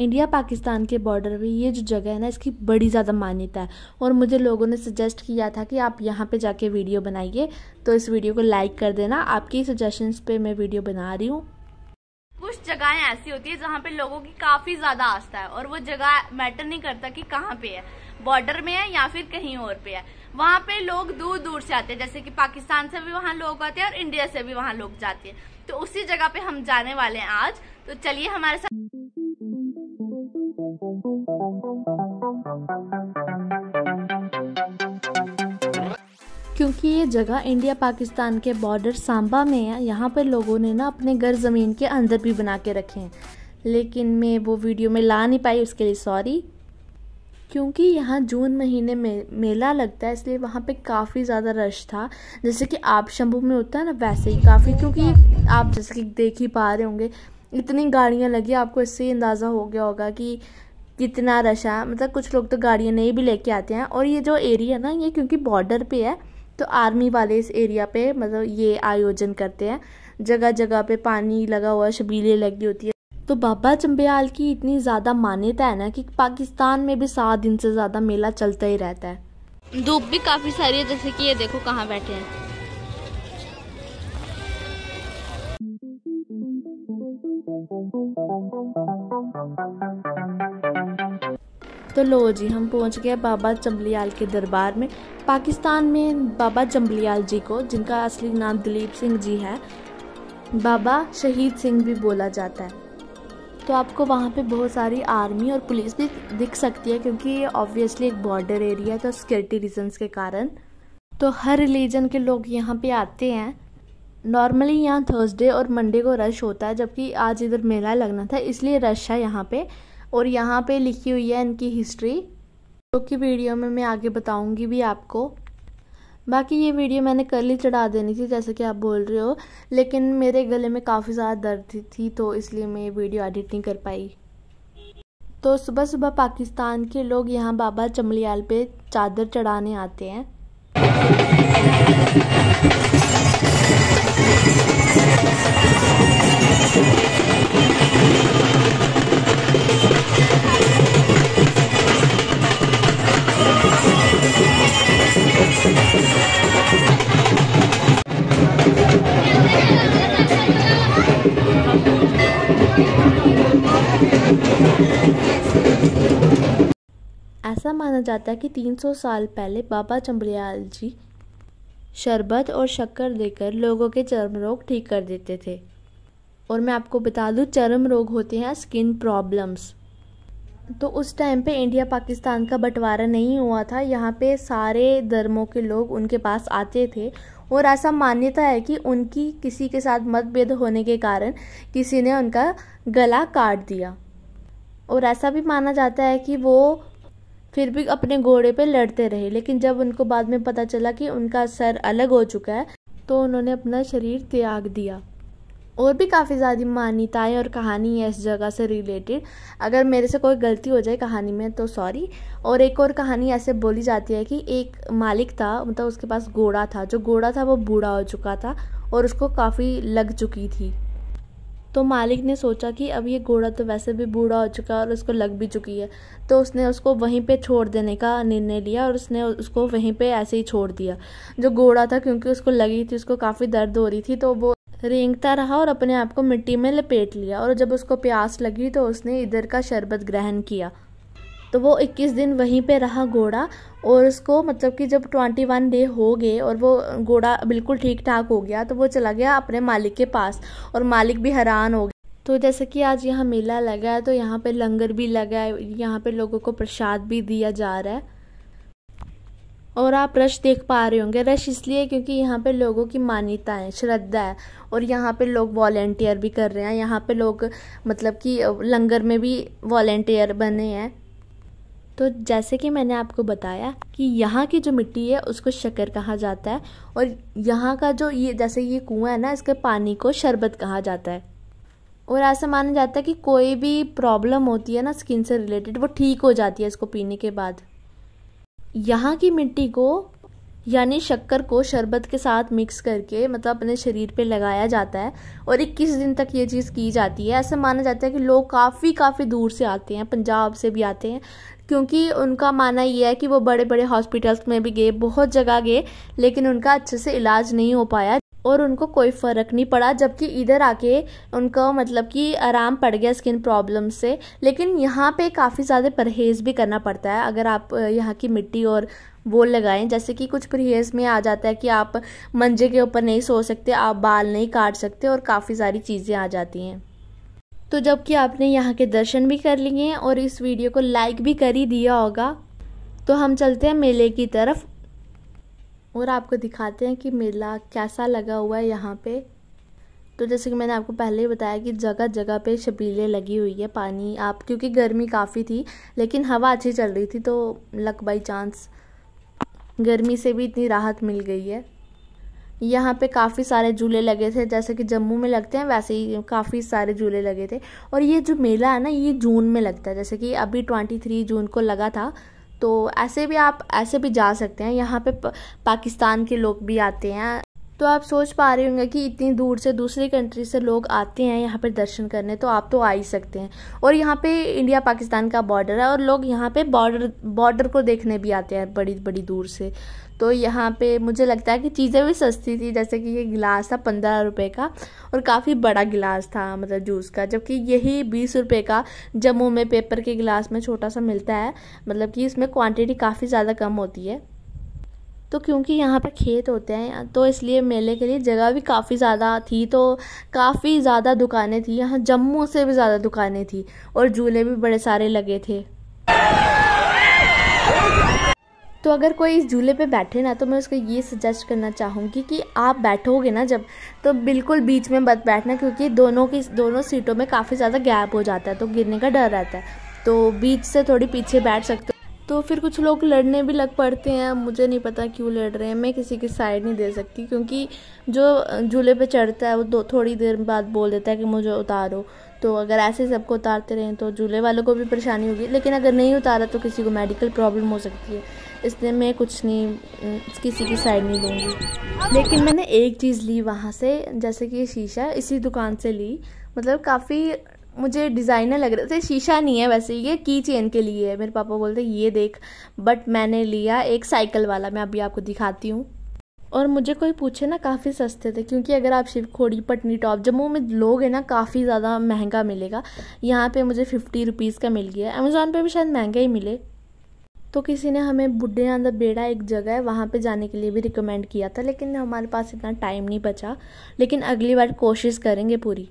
India Pakistan के border पे ये जो जगह है ना इसकी बड़ी ज़्यादा मान्यता है और मुझे लोगों ने सजेस्ट किया था कि आप यहाँ पे जाके वीडियो बनाइए तो इस वीडियो को लाइक कर देना आपकी सजेशंस पे मैं वीडियो बना रही हूँ कुछ जगहें ऐसी होती है जहाँ पे लोगों की काफी ज्यादा आस्था है और वो जगह मैटर नहीं करता कि कहाँ पे है बॉर्डर में है या फिर कहीं और पे है वहाँ पे लोग दूर दूर से आते हैं जैसे कि पाकिस्तान से भी वहाँ लोग आते हैं और इंडिया से भी वहाँ लोग जाते हैं तो उसी जगह पे हम जाने वाले हैं आज तो चलिए हमारे साथ क्योंकि ये जगह इंडिया पाकिस्तान के बॉर्डर सांबा में है यहाँ पर लोगों ने ना अपने घर ज़मीन के अंदर भी बना के रखे हैं लेकिन मैं वो वीडियो में ला नहीं पाई उसके लिए सॉरी क्योंकि यहाँ जून महीने में मेला लगता है इसलिए वहाँ पे काफ़ी ज़्यादा रश था जैसे कि आप शंभू में होता है ना वैसे ही काफ़ी क्योंकि आप जैसे कि देख ही पा रहे होंगे इतनी गाड़ियाँ लगी आपको इससे अंदाज़ा हो गया होगा कि कितना रश है मतलब कुछ लोग तो गाड़ियाँ नहीं भी लेके आते हैं और ये जो एरिया ना ये क्योंकि बॉर्डर पे है तो आर्मी वाले इस एरिया पे मतलब ये आयोजन करते हैं जगह जगह पे पानी लगा हुआ शबीले लगी होती है तो बाबा चंबेल की इतनी ज़्यादा मान्यता है ना कि पाकिस्तान में भी सात दिन से ज़्यादा मेला चलता ही रहता है धूप भी काफ़ी सारी है जैसे कि ये देखो कहाँ बैठे हैं तो लो जी हम पहुंच गए बाबा जम्बलियाल के दरबार में पाकिस्तान में बाबा जम्बलियाल जी को जिनका असली नाम दिलीप सिंह जी है बाबा शहीद सिंह भी बोला जाता है तो आपको वहाँ पे बहुत सारी आर्मी और पुलिस भी दिख सकती है क्योंकि ये ऑब्वियसली एक बॉर्डर एरिया है तो सिक्योरिटी रीजंस के कारण तो हर रिलीजन के लोग यहाँ पे आते हैं नॉर्मली यहाँ थर्सडे और मंडे को रश होता है जबकि आज इधर मेला लगना था इसलिए रश है यहाँ पे और यहाँ पे लिखी हुई है इनकी हिस्ट्री जो कि वीडियो में मैं आगे बताऊँगी भी आपको बाकी ये वीडियो मैंने कल ही चढ़ा देनी थी जैसे कि आप बोल रहे हो लेकिन मेरे गले में काफ़ी ज़्यादा दर्द थी तो इसलिए मैं ये वीडियो एडिट नहीं कर पाई तो सुबह सुबह पाकिस्तान के लोग यहाँ बाबा चमलियाल पे चादर चढ़ाने आते हैं ऐसा माना जाता है कि 300 साल पहले बाबा चंबलियाल जी शरबत और शक्कर देकर लोगों के चर्म रोग ठीक कर देते थे और मैं आपको बता दूँ चर्म रोग होते हैं स्किन प्रॉब्लम्स तो उस टाइम पे इंडिया पाकिस्तान का बंटवारा नहीं हुआ था यहाँ पे सारे धर्मों के लोग उनके पास आते थे और ऐसा मान्यता है कि उनकी किसी के साथ मतभेद होने के कारण किसी ने उनका गला काट दिया और ऐसा भी माना जाता है कि वो फिर भी अपने घोड़े पे लड़ते रहे लेकिन जब उनको बाद में पता चला कि उनका सर अलग हो चुका है तो उन्होंने अपना शरीर त्याग दिया और भी काफ़ी ज़्यादा मान्यताएं और कहानी है इस जगह से रिलेटेड अगर मेरे से कोई गलती हो जाए कहानी में तो सॉरी और एक और कहानी ऐसे बोली जाती है कि एक मालिक था मतलब उसके पास घोड़ा था जो घोड़ा था वो बूढ़ा हो चुका था और उसको काफ़ी लग चुकी थी तो मालिक ने सोचा कि अब ये घोड़ा तो वैसे भी बूढ़ा हो चुका है और उसको लग भी चुकी है तो उसने उसको वहीं पे छोड़ देने का निर्णय लिया और उसने उसको वहीं पे ऐसे ही छोड़ दिया जो घोड़ा था क्योंकि उसको लगी थी उसको काफ़ी दर्द हो रही थी तो वो रेंगता रहा और अपने आप को मिट्टी में लपेट लिया और जब उसको प्यास लगी तो उसने इधर का शरबत ग्रहण किया तो वो 21 दिन वहीं पे रहा घोड़ा और उसको मतलब कि जब 21 डे हो गए और वो घोड़ा बिल्कुल ठीक ठाक हो गया तो वो चला गया अपने मालिक के पास और मालिक भी हैरान हो गया तो जैसे कि आज यहाँ मेला लगा है तो यहाँ पे लंगर भी लगा है यहाँ पे लोगों को प्रसाद भी दिया जा रहा है और आप रश देख पा रहे होंगे रश इसलिए क्योंकि यहाँ पे लोगों की मान्यता है श्रद्धा है और यहाँ पे लोग वॉलेंटियर भी कर रहे हैं यहाँ पे लोग मतलब कि लंगर में भी वॉलेंटियर बने हैं तो जैसे कि मैंने आपको बताया कि यहाँ की जो मिट्टी है उसको शक्कर कहा जाता है और यहाँ का जो ये जैसे ये कुआँ है ना इसके पानी को शरबत कहा जाता है और ऐसा माना जाता है कि कोई भी प्रॉब्लम होती है ना स्किन से रिलेटेड वो ठीक हो जाती है इसको पीने के बाद यहाँ की मिट्टी को यानी शक्कर को शरबत के साथ मिक्स करके मतलब अपने शरीर पे लगाया जाता है और 21 दिन तक ये चीज़ की जाती है ऐसा माना जाता है कि लोग काफ़ी काफ़ी दूर से आते हैं पंजाब से भी आते हैं क्योंकि उनका मानना यह है कि वो बड़े बड़े हॉस्पिटल्स में भी गए बहुत जगह गए लेकिन उनका अच्छे से इलाज नहीं हो पाया और उनको कोई फ़र्क नहीं पड़ा जबकि इधर आके उनका मतलब कि आराम पड़ गया स्किन प्रॉब्लम से लेकिन यहाँ पे काफ़ी ज़्यादा परहेज़ भी करना पड़ता है अगर आप यहाँ की मिट्टी और वो लगाएं जैसे कि कुछ परहेज़ में आ जाता है कि आप मंजे के ऊपर नहीं सो सकते आप बाल नहीं काट सकते और काफ़ी सारी चीज़ें आ जाती हैं तो जबकि आपने यहाँ के दर्शन भी कर लिए हैं और इस वीडियो को लाइक भी कर ही दिया होगा तो हम चलते हैं मेले की तरफ और आपको दिखाते हैं कि मेला कैसा लगा हुआ है यहाँ पे तो जैसे कि मैंने आपको पहले ही बताया कि जगह जगह पे छबीले लगी हुई है पानी आप क्योंकि गर्मी काफ़ी थी लेकिन हवा अच्छी चल रही थी तो लक बाई चांस गर्मी से भी इतनी राहत मिल गई है यहाँ पे काफ़ी सारे झूले लगे थे जैसे कि जम्मू में लगते हैं वैसे ही काफ़ी सारे झूले लगे थे और ये जो मेला है ना ये जून में लगता है जैसे कि अभी ट्वेंटी थ्री जून को लगा था तो ऐसे भी आप ऐसे भी जा सकते हैं यहाँ पे पाकिस्तान के लोग भी आते हैं तो आप सोच पा रहे होंगे कि इतनी दूर से दूसरी कंट्री से लोग आते हैं यहाँ पर दर्शन करने तो आप तो आ ही सकते हैं और यहाँ पे इंडिया पाकिस्तान का बॉर्डर है और लोग यहाँ पे बॉर्डर बॉर्डर को देखने भी आते हैं बड़ी बड़ी दूर से तो यहाँ पे मुझे लगता है कि चीज़ें भी सस्ती थी जैसे कि ये गिलास था पंद्रह रुपये का और काफ़ी बड़ा गिलास था मतलब जूस का जबकि यही बीस रुपये का जम्मू में पेपर के गिलास में छोटा सा मिलता है मतलब कि इसमें क्वांटिटी काफ़ी ज़्यादा कम होती है तो क्योंकि यहाँ पर खेत होते हैं तो इसलिए मेले के लिए जगह भी काफ़ी ज़्यादा थी तो काफ़ी ज़्यादा दुकानें थी यहाँ जम्मू से भी ज़्यादा दुकानें थी और झूले भी बड़े सारे लगे थे तो अगर कोई इस झूले पे बैठे ना तो मैं उसको ये सजेस्ट करना चाहूँगी कि आप बैठोगे ना जब तो बिल्कुल बीच में मत बैठना क्योंकि दोनों की दोनों सीटों में काफ़ी ज़्यादा गैप हो जाता है तो गिरने का डर रहता है तो बीच से थोड़ी पीछे बैठ सकते हो तो फिर कुछ लोग लड़ने भी लग पड़ते हैं मुझे नहीं पता क्यों लड़ रहे हैं मैं किसी की साइड नहीं दे सकती क्योंकि जो झूले पे चढ़ता है वो दो थोड़ी देर बाद बोल देता है कि मुझे उतारो तो अगर ऐसे सबको उतारते रहें तो झूले वालों को भी परेशानी होगी लेकिन अगर नहीं उतारा तो किसी को मेडिकल प्रॉब्लम हो सकती है इसलिए मैं कुछ नहीं किसी की साइड नहीं लूँगी लेकिन मैंने एक चीज़ ली वहाँ से जैसे कि शीशा इसी दुकान से ली मतलब काफ़ी मुझे डिज़ाइनर लग रहा था शीशा नहीं है वैसे ये की चेन के लिए है मेरे पापा बोलते ये देख बट मैंने लिया एक साइकिल वाला मैं अभी आपको दिखाती हूँ और मुझे कोई पूछे ना काफ़ी सस्ते थे क्योंकि अगर आप शिवखोड़ी पटनी टॉप जम्मू में लोग हैं ना काफ़ी ज़्यादा महंगा मिलेगा यहाँ पे मुझे फिफ्टी रुपीज़ का मिल गया अमेज़ोन पे भी शायद महंगा ही मिले तो किसी ने हमें बुढ़े यहाँ बेड़ा एक जगह है वहाँ पे जाने के लिए भी रिकमेंड किया था लेकिन हमारे पास इतना टाइम नहीं बचा लेकिन अगली बार कोशिश करेंगे पूरी